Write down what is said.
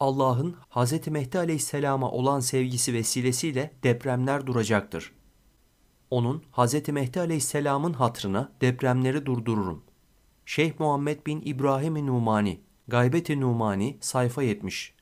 Allah'ın Hz. Mehdi Aleyhisselam'a olan sevgisi vesilesiyle depremler duracaktır. Onun Hz. Mehdi Aleyhisselam'ın hatırına depremleri durdururum. Şeyh Muhammed bin İbrahim Numani, Gaybet-i Numani sayfa 70